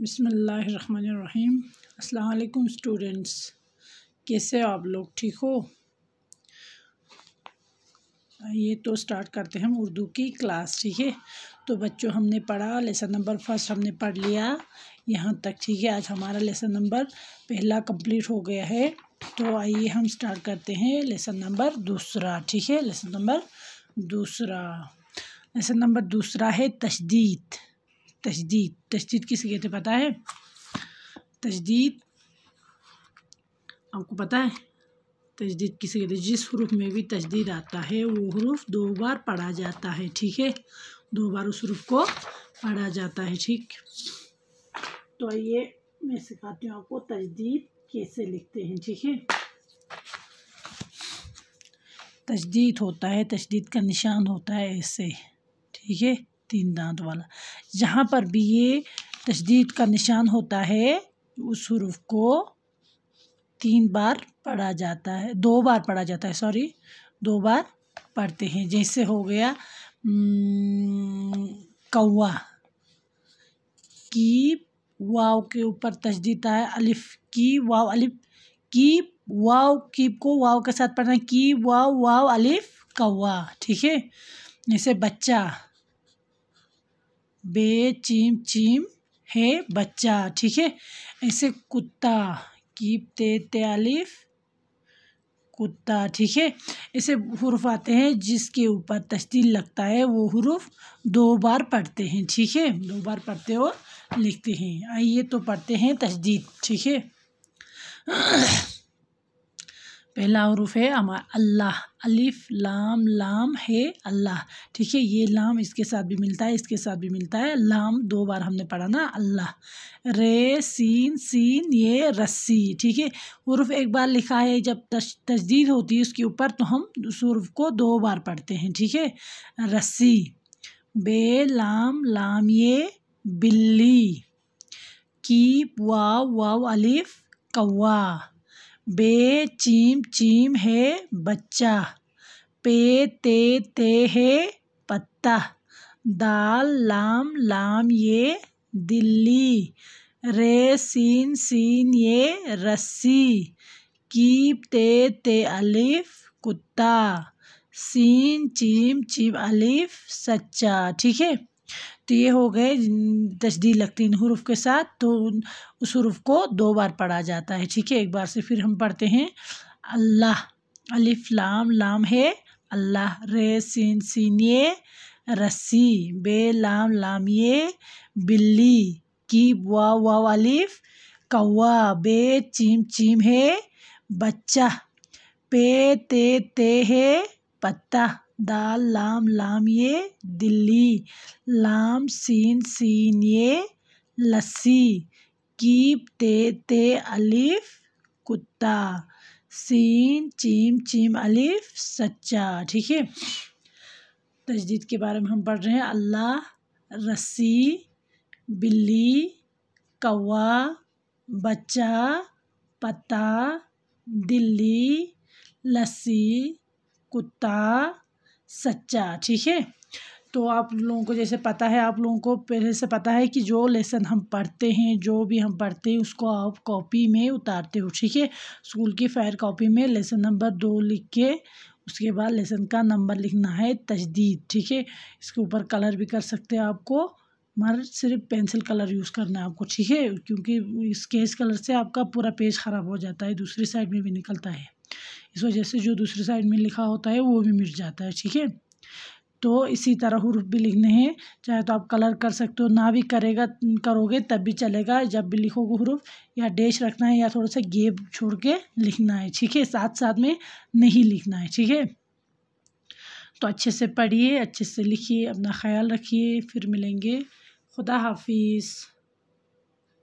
बसमीम् अल्लाम स्टूडेंट्स कैसे आप लोग ठीक हो ये तो स्टार्ट करते हैं हम उर्दू की क्लास ठीक है तो बच्चों हमने पढ़ा लेसन नंबर फर्स्ट हमने पढ़ लिया यहाँ तक ठीक है आज हमारा लेसन नंबर पहला कंप्लीट हो गया है तो आइए हम स्टार्ट करते हैं लेसन नंबर दूसरा ठीक है लेसन नंबर दूसरा लेसन नंबर दूसरा है तशदीद तजदीद तजदीद किसे कहते हैं पता है तजदीद आपको पता है तजदीद किसे कहते हैं जिस हरूफ में भी तजदीद आता है वो हरूफ दो बार पढ़ा जाता है ठीक है दो बार उस हरूफ को पढ़ा जाता है ठीक तो आइए मैं सिखाती हूँ आपको तजदीद कैसे लिखते हैं ठीक है तजदीद होता है तजदीद का निशान होता है ऐसे ठीक है तीन दांत वाला जहाँ पर भी ये तशदीद का निशान होता है उस हरूफ को तीन बार पढ़ा जाता है दो बार पढ़ा जाता है सॉरी दो बार पढ़ते हैं जैसे हो गया कौवा की वाव के ऊपर तशदीद है अलिफ की वाव अलिफ की वाव कीप को वाव के साथ पढ़ना की वाव वाव अलिफ कौवा ठीक है जैसे बच्चा बे चीम चीम है बच्चा ठीक है ऐसे कुत्ता कीप ते तेलिफ़ कुत्ता ठीक है ऐसे हरूफ आते हैं जिसके ऊपर तस्दील लगता है वो हरूफ दो बार पढ़ते हैं ठीक है दो बार पढ़ते और लिखते हैं आइए तो पढ़ते हैं तस्दीद ठीक है पहला हरूफ है हमारा अल्लाह अलिफ लाम लाम है अल्लाह ठीक है ये लाम इसके साथ भी मिलता है इसके साथ भी मिलता है लाम दो बार हमने पढ़ा ना अल्लाह रे सीन सीन ये रस्सी ठीक है हरूफ एक बार लिखा है जब तजदीद होती है उसके ऊपर तो हम उस हरूफ को दो बार पढ़ते हैं ठीक है रस्सी बे लाम लाम ये बिल्ली की वाव वाव अलिफ कौवा बे चीम चीम है बच्चा पे ते ते है पत्ता दाल लाम लाम ये दिल्ली रे सीन सीन ये रस्सी की ते ते अलिफ कुत्ता सीन चीम चीम अलिफ सच्चा ठीक है तो ये हो गए तशदी लगती इन हरूफ के साथ तो उस हरूफ को दो बार पढ़ा जाता है ठीक है एक बार से फिर हम पढ़ते हैं अल्लाह अलिफ लाम लाम है अल्लाह रे सीन सीन ये रस्सी बे लाम लाम ये बिल्ली की वा वा वालिफ कौवा बे चीम चीम है बच्चा पे ते ते है पत्ता दाल लाम लाम ये दिल्ली लाम सीन सीन ये लस्सी कीप ते ते अलिफ कुत्ता सीन चीम चीम अलिफ सच्चा ठीक है तजदीद के बारे में हम पढ़ रहे हैं अल्लाह रस्सी बिल्ली कौवा बच्चा पता दिल्ली लस्सी कुत्ता सच्चा ठीक है तो आप लोगों को जैसे पता है आप लोगों को पहले से पता है कि जो लेसन हम पढ़ते हैं जो भी हम पढ़ते हैं उसको आप कॉपी में उतारते हो ठीक है स्कूल की फायर कॉपी में लेसन नंबर दो लिख के उसके बाद लेसन का नंबर लिखना है तजदीद ठीक है इसके ऊपर कलर भी कर सकते हैं आपको मगर सिर्फ पेंसिल कलर यूज़ करना है आपको ठीक है क्योंकि केस कलर से आपका पूरा पेज ख़राब हो जाता है दूसरी साइड में भी निकलता है इस वजह से जो दूसरे साइड में लिखा होता है वो भी मिट जाता है ठीक है तो इसी तरह हरूफ भी लिखने हैं चाहे तो आप कलर कर सकते हो ना भी करेगा करोगे तब भी चलेगा जब भी लिखोगे हरूफ या डैश रखना है या थोड़ा सा गेप छोड़ के लिखना है ठीक है साथ साथ में नहीं लिखना है ठीक है तो अच्छे से पढ़िए अच्छे से लिखिए अपना ख्याल रखिए फिर मिलेंगे खुदा हाफिज़